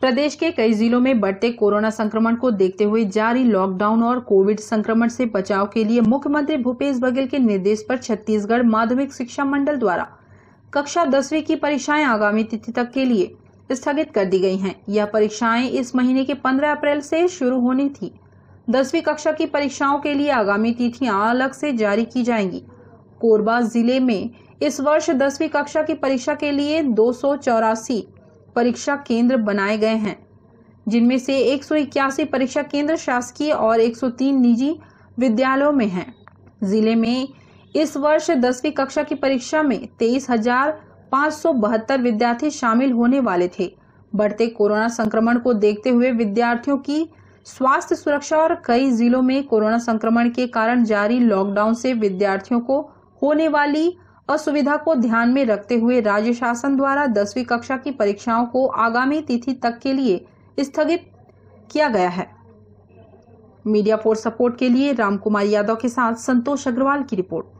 प्रदेश के कई जिलों में बढ़ते कोरोना संक्रमण को देखते हुए जारी लॉकडाउन और कोविड संक्रमण से बचाव के लिए मुख्यमंत्री भूपेश बघेल के निर्देश पर छत्तीसगढ़ माध्यमिक शिक्षा मंडल द्वारा कक्षा दसवीं की परीक्षाएं आगामी तिथि तक के लिए स्थगित कर दी गई हैं। यह परीक्षाएं इस महीने के 15 अप्रैल से शुरू होनी थी दसवीं कक्षा की परीक्षाओं के लिए आगामी तिथियां अलग से जारी की जाएंगी कोरबा जिले में इस वर्ष दसवीं कक्षा की परीक्षा के लिए दो परीक्षा केंद्र बनाए गए हैं जिनमें से एक परीक्षा केंद्र शासकीय और 103 निजी विद्यालयों में हैं जिले में इस वर्ष दसवीं कक्षा की परीक्षा में तेईस हजार विद्यार्थी शामिल होने वाले थे बढ़ते कोरोना संक्रमण को देखते हुए विद्यार्थियों की स्वास्थ्य सुरक्षा और कई जिलों में कोरोना संक्रमण के कारण जारी लॉकडाउन से विद्यार्थियों को होने वाली असुविधा को ध्यान में रखते हुए राज्य शासन द्वारा दसवीं कक्षा की परीक्षाओं को आगामी तिथि तक के लिए स्थगित किया गया है मीडिया फोर सपोर्ट के लिए रामकुमार यादव के साथ संतोष अग्रवाल की रिपोर्ट